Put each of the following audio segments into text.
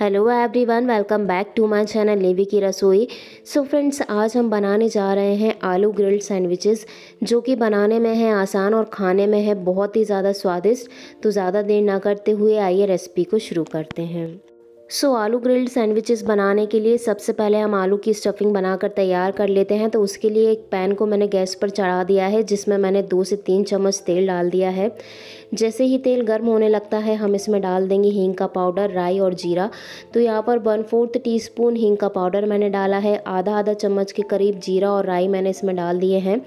hello everyone welcome back to my channel लेवी की रसोई सो फ्रेंड्स आज हम बनाने जा रहे हैं आलू ग्रिल्ड सैंडविचेस जो कि बनाने में है आसान और खाने में है बहुत ही ज़्यादा स्वादिष्ट तो ज़्यादा देर ना करते हुए आइए रेसिपी को शुरू करते हैं सो so, आलू ग्रिल्ड सैंडविचेस बनाने के लिए सबसे पहले हम आलू की स्टफिंग बनाकर तैयार कर लेते हैं तो उसके लिए एक पैन को मैंने गैस पर चढ़ा दिया है जिसमें मैंने दो से तीन चम्मच तेल डाल दिया है जैसे ही तेल गर्म होने लगता है हम इसमें डाल देंगे हींग का पाउडर राई और जीरा तो यहाँ पर वन फोर्थ टी स्पून हींग का पाउडर मैंने डाला है आधा आधा चम्मच के करीब जीरा और राई मैंने इसमें डाल दिए हैं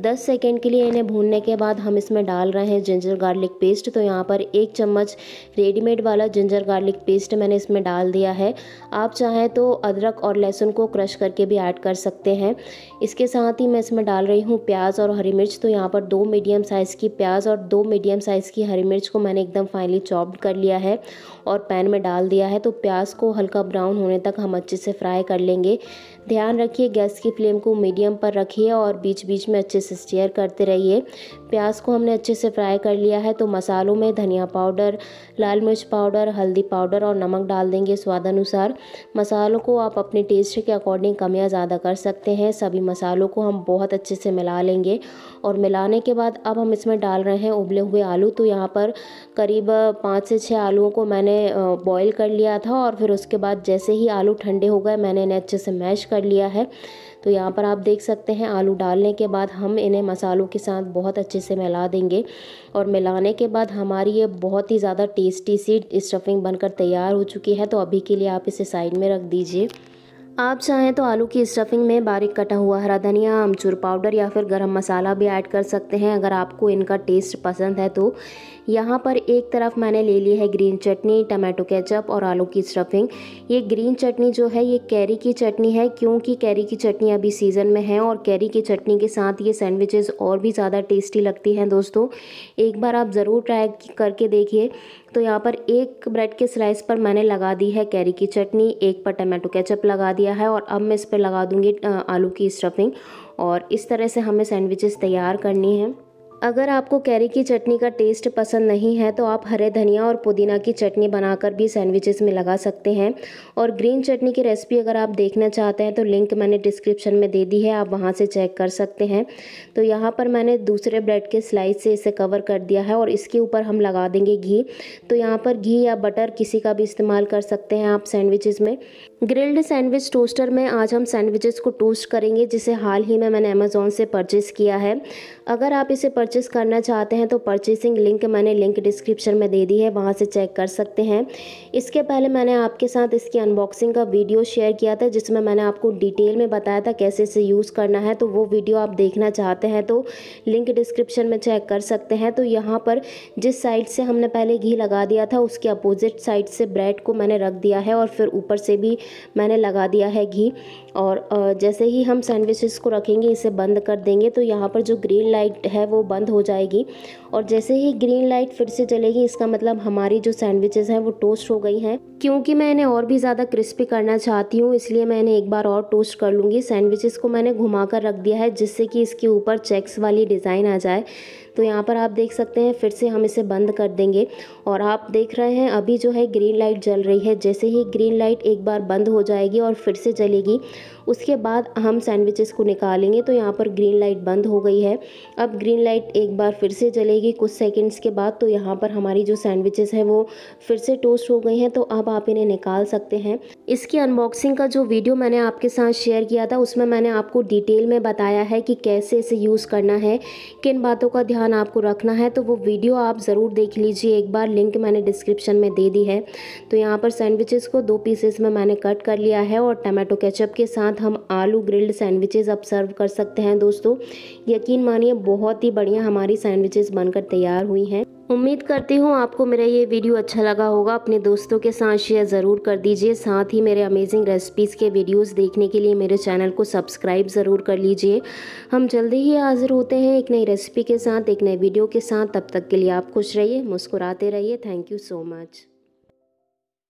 दस सेकेंड के लिए इन्हें भूनने के बाद हम इसमें डाल रहे हैं जिंजर गार्लिक पेस्ट तो यहाँ पर एक चम्मच रेडीमेड वाला जिंजर गार्लिक पेस्ट मैंने इसमें डाल दिया है आप चाहें तो अदरक और लहसुन को क्रश करके भी ऐड कर सकते हैं इसके साथ ही मैं इसमें डाल रही हूँ प्याज और हरी मिर्च तो यहाँ पर दो मीडियम साइज़ की प्याज और दो मीडियम साइज़ की हरी मिर्च को मैंने एकदम फाइनली चॉप्ड कर लिया है और पैन में डाल दिया है तो प्याज को हल्का ब्राउन होने तक हम अच्छे से फ्राई कर लेंगे ध्यान रखिए गैस की फ्लेम को मीडियम पर रखिए और बीच बीच में अच्छे से से स्टेयर करते रहिए प्याज को हमने अच्छे से फ्राई कर लिया है तो मसालों में धनिया पाउडर लाल मिर्च पाउडर हल्दी पाउडर और नमक डाल देंगे स्वाद अनुसार मसालों को आप अपने टेस्ट के अकॉर्डिंग कम या ज़्यादा कर सकते हैं सभी मसालों को हम बहुत अच्छे से मिला लेंगे और मिलाने के बाद अब हम इसमें डाल रहे हैं उबले हुए आलू तो यहाँ पर करीब पाँच से छः आलुओं को मैंने बॉयल कर लिया था और फिर उसके बाद जैसे ही आलू ठंडे हो गए मैंने इन्हें अच्छे से मैश कर लिया है तो यहाँ पर आप देख सकते हैं आलू डालने के बाद हम इन्हें मसालों के साथ बहुत अच्छे से मिला देंगे और मिलाने के बाद हमारी ये बहुत ही ज़्यादा टेस्टी सी स्टफिंग बनकर तैयार हो चुकी है तो अभी के लिए आप इसे साइड में रख दीजिए आप चाहें तो आलू की स्टफिंग में बारीक कटा हुआ हरा धनिया आमचूर पाउडर या फिर गरम मसाला भी ऐड कर सकते हैं अगर आपको इनका टेस्ट पसंद है तो यहाँ पर एक तरफ मैंने ले ली है ग्रीन चटनी टमाटो केचप और आलू की स्टफिंग ये ग्रीन चटनी जो है ये कैरी की चटनी है क्योंकि कैरी की चटनी अभी सीज़न में है और कैरी की चटनी के साथ ये सैंडविचेस और भी ज़्यादा टेस्टी लगती हैं दोस्तों एक बार आप ज़रूर ट्राई करके देखिए तो यहाँ पर एक ब्रेड के स्लाइस पर मैंने लगा दी है कैरी की चटनी एक पर टमाटो केचप लगा दिया है और अब मैं इस पर लगा दूँगी आलू की स्टफिंग और इस तरह से हमें सैंडविचेस तैयार करनी है अगर आपको कैरी की चटनी का टेस्ट पसंद नहीं है तो आप हरे धनिया और पुदीना की चटनी बनाकर भी सैंडविचेस में लगा सकते हैं और ग्रीन चटनी की रेसिपी अगर आप देखना चाहते हैं तो लिंक मैंने डिस्क्रिप्शन में दे दी है आप वहाँ से चेक कर सकते हैं तो यहाँ पर मैंने दूसरे ब्रेड के स्लाइस से इसे कवर कर दिया है और इसके ऊपर हम लगा देंगे घी तो यहाँ पर घी या बटर किसी का भी इस्तेमाल कर सकते हैं आप सैंडविचेज़ में ग्रिल्ड सैंडविच टोस्टर में आज हम सैंडविचेस को टोस्ट करेंगे जिसे हाल ही में मैंने अमेज़ोन से परचेज़ किया है अगर आप इसे परचेस करना चाहते हैं तो परचेसिंग लिंक मैंने लिंक डिस्क्रिप्शन में दे दी है वहाँ से चेक कर सकते हैं इसके पहले मैंने आपके साथ इसकी अनबॉक्सिंग का वीडियो शेयर किया था जिसमें मैंने आपको डिटेल में बताया था कैसे इसे यूज़ करना है तो वो वीडियो आप देखना चाहते हैं तो लिंक डिस्क्रिप्शन में चेक कर सकते हैं तो यहाँ पर जिस साइड से हमने पहले घी लगा दिया था उसके अपोजिट साइड से ब्रेड को मैंने रख दिया है और फिर ऊपर से भी मैंने लगा दिया है घी और जैसे ही हम सैंडविचेस को रखेंगे इसे बंद कर देंगे तो यहाँ पर जो ग्रीन लाइट है वो बंद बंद हो जाएगी और जैसे ही ग्रीन लाइट फिर से चलेगी इसका मतलब हमारी जो सैंडविचेज़ हैं वो टोस्ट हो गई हैं क्योंकि मैं इन्हें और भी ज़्यादा क्रिस्पी करना चाहती हूँ इसलिए मैं इन्हें एक बार और टोस्ट कर लूँगी सैंडविचेस को मैंने घुमा कर रख दिया है जिससे कि इसके ऊपर चेक्स वाली डिज़ाइन आ जाए तो यहाँ पर आप देख सकते हैं फिर से हम इसे बंद कर देंगे और आप देख रहे हैं अभी जो है ग्रीन लाइट जल रही है जैसे ही ग्रीन लाइट एक बार बंद हो जाएगी और फिर से जलेगी उसके बाद हम सैंडविचेस को निकालेंगे तो यहाँ पर ग्रीन लाइट बंद हो गई है अब ग्रीन लाइट एक बार फिर से जलेगी कुछ सेकंड्स के बाद तो यहाँ पर हमारी जो सैंडविचेस हैं वो फिर से टोस्ट हो गई हैं तो अब आप इन्हें निकाल सकते हैं इसकी अनबॉक्सिंग का जो वीडियो मैंने आपके साथ शेयर किया था उसमें मैंने आपको डिटेल में बताया है कि कैसे इसे यूज़ करना है किन बातों का ध्यान आपको रखना है तो वो वीडियो आप ज़रूर देख लीजिए एक बार लिंक मैंने डिस्क्रिप्शन में दे दी है तो यहाँ पर सैंडविचेस को दो पीसेस में मैंने कट कर लिया है और टमाटो केचप के साथ साथ हम आलू ग्रिल्ड सैंडविचेस अब सर्व कर सकते हैं दोस्तों यकीन मानिए बहुत ही बढ़िया हमारी सैंडविचेस बनकर तैयार हुई हैं उम्मीद करती हूँ आपको मेरा ये वीडियो अच्छा लगा होगा अपने दोस्तों के साथ शेयर ज़रूर कर दीजिए साथ ही मेरे अमेजिंग रेसिपीज़ के वीडियोस देखने के लिए मेरे चैनल को सब्सक्राइब ज़रूर कर लीजिए हम जल्दी ही हाजिर होते हैं एक नई रेसिपी के साथ एक नए वीडियो के साथ तब तक के लिए आप खुश रहिए मुस्कुराते रहिए थैंक यू सो मच